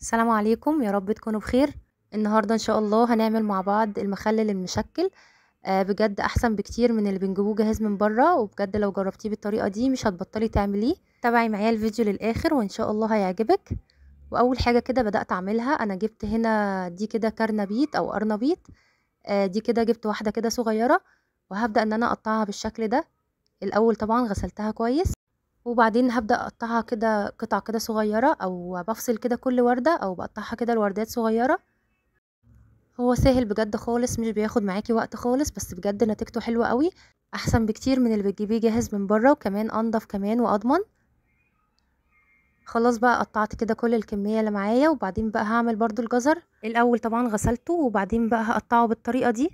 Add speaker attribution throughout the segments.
Speaker 1: السلام عليكم يا رب تكونوا بخير النهارده ان شاء الله هنعمل مع بعض المخلل المشكل آه بجد احسن بكتير من اللي بنجيبوه جاهز من بره وبجد لو جربتيه بالطريقه دي مش هتبطلي تعمليه تابعي معايا الفيديو للاخر وان شاء الله هيعجبك واول حاجه كده بدات اعملها انا جبت هنا دي كده كرنبيت او ارنبيت آه دي كده جبت واحده كده صغيره وهبدا ان انا اقطعها بالشكل ده الاول طبعا غسلتها كويس وبعدين هبدأ أقطعها كده قطع كده صغيرة أو بفصل كده كل وردة أو بقطعها كده لوردات صغيرة هو سهل بجد خالص مش بياخد معاكي وقت خالص بس بجد نتيجته حلوة قوي أحسن بكتير من اللي بتجيبيه جاهز من بره وكمان أنضف كمان وأضمن خلاص بقى قطعت كده كل الكمية اللي معايا وبعدين بقى هعمل برضو الجزر الأول طبعا غسلته وبعدين بقى هقطعه بالطريقة دي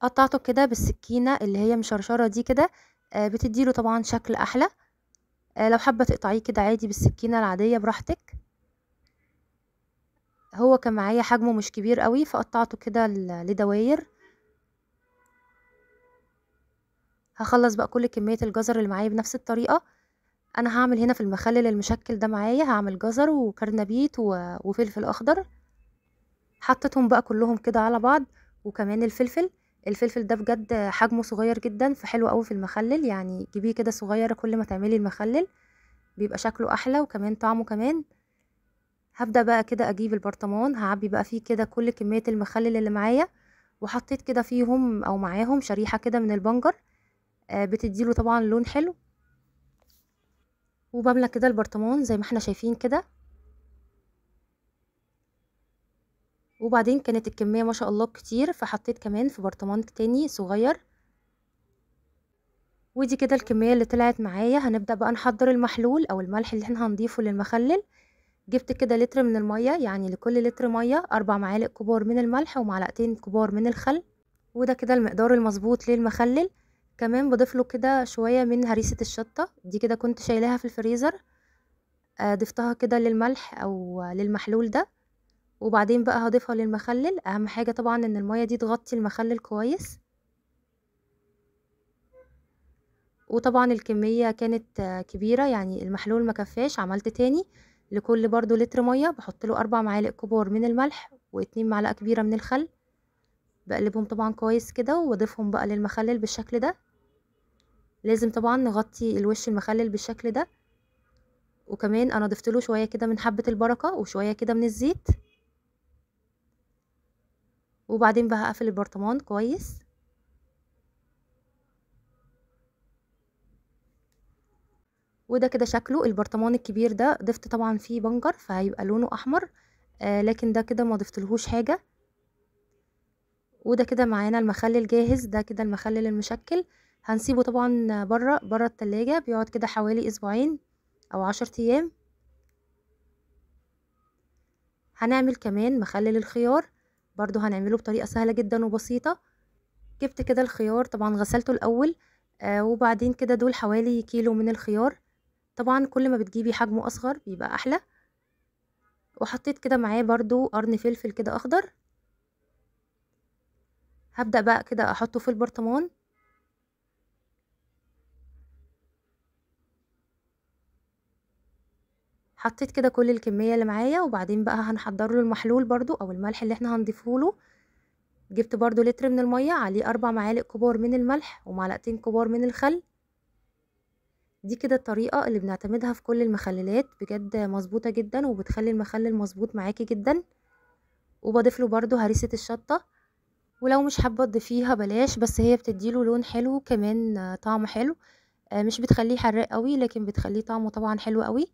Speaker 1: قطعته كده بالسكينة اللي هي مشرشرة دي كده آه، بتديله طبعا شكل أحلى آه، لو حابه تقطعيه كده عادي بالسكينه العاديه براحتك هو كان معايا حجمه مش كبير قوي فقطعته كده لدواير هخلص بقى كل كميه الجزر اللي معايا بنفس الطريقه انا هعمل هنا في المخلل المشكل ده معايا هعمل جزر وكرنبيت وفلفل اخضر حطيتهم بقى كلهم كده على بعض وكمان الفلفل الفلفل ده بجد حجمه صغير جدا فحلو قوي في المخلل يعني جيبيه كده صغير كل ما تعملي المخلل بيبقى شكله احلى وكمان طعمه كمان هبدا بقى كده اجيب البرطمان هعبي بقى فيه كده كل كميه المخلل اللي معايا وحطيت كده فيهم او معاهم شريحه كده من البنجر آه، بتديله طبعا لون حلو وبملى كده البرطمان زي ما احنا شايفين كده وبعدين كانت الكمية ما شاء الله كتير فحطيت كمان في برطمان تاني صغير ودي كده الكمية اللي طلعت معايا هنبدأ بقى نحضر المحلول او الملح اللي احنا هنضيفه للمخلل جبت كده لتر من المية يعني لكل لتر مية اربع معالق كبار من الملح ومعلقتين كبار من الخل وده كده المقدار المظبوط للمخلل كمان بضيف له كده شوية من هريسة الشطة دي كده كنت شايلاها في الفريزر آه، ضفتها كده للملح او للمحلول ده وبعدين بقى هضيفها للمخلل اهم حاجة طبعا ان المية دي تغطي المخلل كويس وطبعا الكمية كانت كبيرة يعني المحلول مكفاش عملت تاني لكل برضو لتر مية بحط له أربع معالق كبار من الملح واتنين معلقة كبيرة من الخل بقلبهم طبعا كويس كده واضيفهم بقى للمخلل بالشكل ده لازم طبعا نغطي الوش المخلل بالشكل ده وكمان انا ضفت له شويه كده من حبه البركه وشويه كده من الزيت وبعدين بقى هقفل البرطمان كويس وده كده شكله البرطمان الكبير ده ضفت طبعا فيه بنجر فهيبقى لونه احمر آه لكن ده كده ما ضفتلهوش حاجه وده كده معانا المخلل جاهز ده كده المخلل المشكل هنسيبه طبعا بره بره التلاجة بيقعد كده حوالي اسبوعين او عشر ايام هنعمل كمان مخلل الخيار برضو هنعمله بطريقة سهلة جدا وبسيطة جبت كده الخيار طبعا غسلته الأول آه وبعدين كده دول حوالي كيلو من الخيار طبعا كل ما بتجيبي حجمه أصغر بيبقى أحلى وحطيت كده معاه برضو قرن فلفل كده أخضر هبدأ بقى كده أحطه في البرطمان حطيت كده كل الكميه اللي معايا وبعدين بقى هنحضر له المحلول برضو او الملح اللي احنا هنضيفه له جبت برضو لتر من الميه عليه اربع معالق كبار من الملح ومعلقتين كبار من الخل دي كده الطريقه اللي بنعتمدها في كل المخللات بجد مظبوطه جدا وبتخلي المخلل مظبوط معاكي جدا وبضيف له برضو هريسه الشطه ولو مش حابه تضيفيها بلاش بس هي بتديله لون حلو كمان طعم حلو آه، مش بتخليه حراق قوي لكن بتخليه طعمه طبعا حلو قوي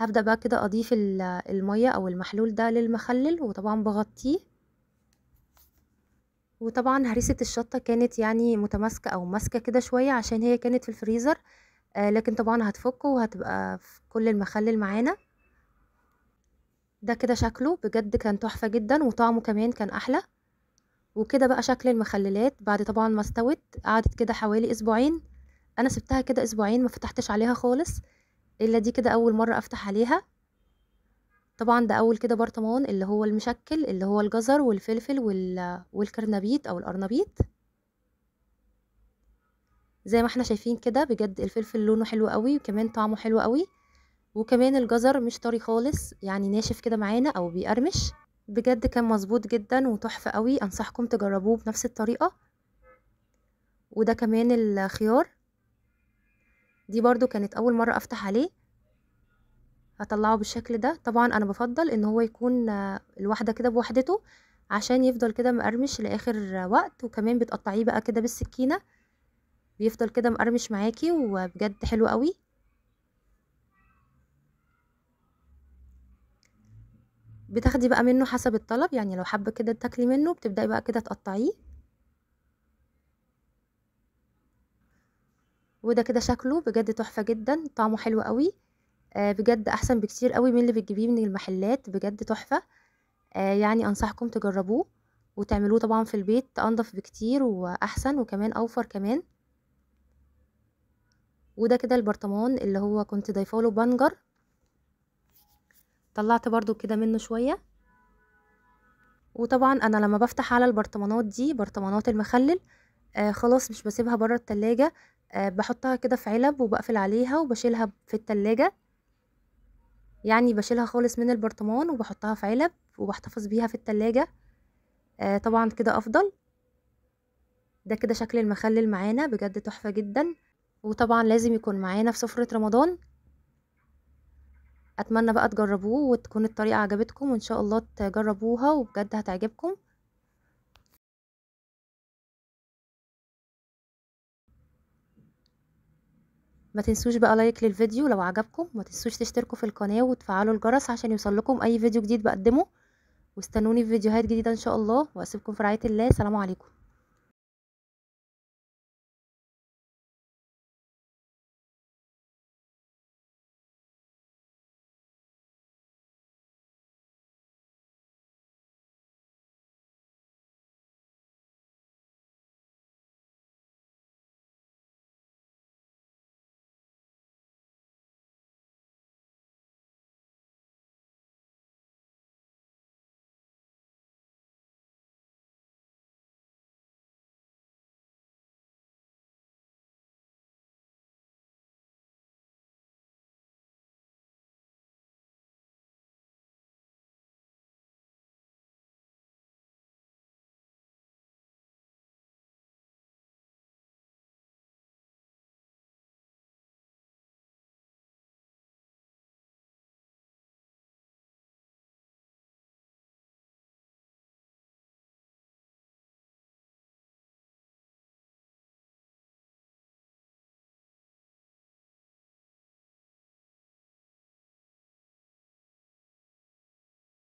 Speaker 1: هبدأ بقى كده أضيف المية أو المحلول ده للمخلل وطبعا بغطيه وطبعا هريسة الشطة كانت يعني متماسكة أو ماسكة كده شوية عشان هي كانت في الفريزر آه، لكن طبعا هتفكه وهتبقى في كل المخلل معانا ده كده شكله بجد كان تحفة جدا وطعمه كمان كان أحلى وكده بقى شكل المخللات بعد طبعا ما استوت قعدت كده حوالي أسبوعين أنا سبتها كده أسبوعين ما فتحتش عليها خالص الا دي كده اول مره افتح عليها طبعا ده اول كده برطمان اللي هو المشكل اللي هو الجزر والفلفل وال... والكرنبيت او الارنبيت زي ما احنا شايفين كده بجد الفلفل لونه حلو قوي وكمان طعمه حلو قوي وكمان الجزر مش طري خالص يعني ناشف كده معانا او بيقرمش بجد كان مظبوط جدا وتحفه قوي انصحكم تجربوه بنفس الطريقه وده كمان الخيار دي برضو كانت اول مرة افتح عليه هطلعه بالشكل ده طبعا انا بفضل ان هو يكون آه، الواحدة كده بوحدته عشان يفضل كده مقرمش لاخر وقت وكمان بتقطعيه بقى كده بالسكينة بيفضل كده مقرمش معاكي وبجد حلو قوي بتاخدي بقى منه حسب الطلب يعني لو حابه كده تاكلي منه بتبداي بقى كده تقطعيه وده كده شكله بجد تحفة جدا طعمه حلو قوي آه بجد احسن بكتير قوي من اللي بتجيبيه من المحلات بجد تحفة آه يعني انصحكم تجربوه وتعملوه طبعا في البيت انضف بكتير واحسن وكمان اوفر كمان وده كده البرطمان اللي هو كنت ضيفاله بنجر طلعت برضو كده منه شوية وطبعا انا لما بفتح على البرطمانات دي برطمانات المخلل آه خلاص مش بسيبها بره التلاجة آه بحطها كده في علب وبقفل عليها وبشيلها في التلاجة يعني بشيلها خالص من البرطمان وبحطها في علب وبحتفظ بيها في التلاجة آه طبعا كده افضل ده كده شكل المخلل معانا بجد تحفة جدا وطبعا لازم يكون معانا في سفرة رمضان اتمنى بقى تجربوه وتكون الطريقة عجبتكم وان شاء الله تجربوها وبجد هتعجبكم ما تنسوش بقى لايك للفيديو لو عجبكم ما تنسوش تشتركوا في القناه وتفعلوا الجرس عشان يوصلكم اي فيديو جديد بقدمه واستنوني في فيديوهات جديده ان شاء الله واسيبكم في رعايه الله سلام عليكم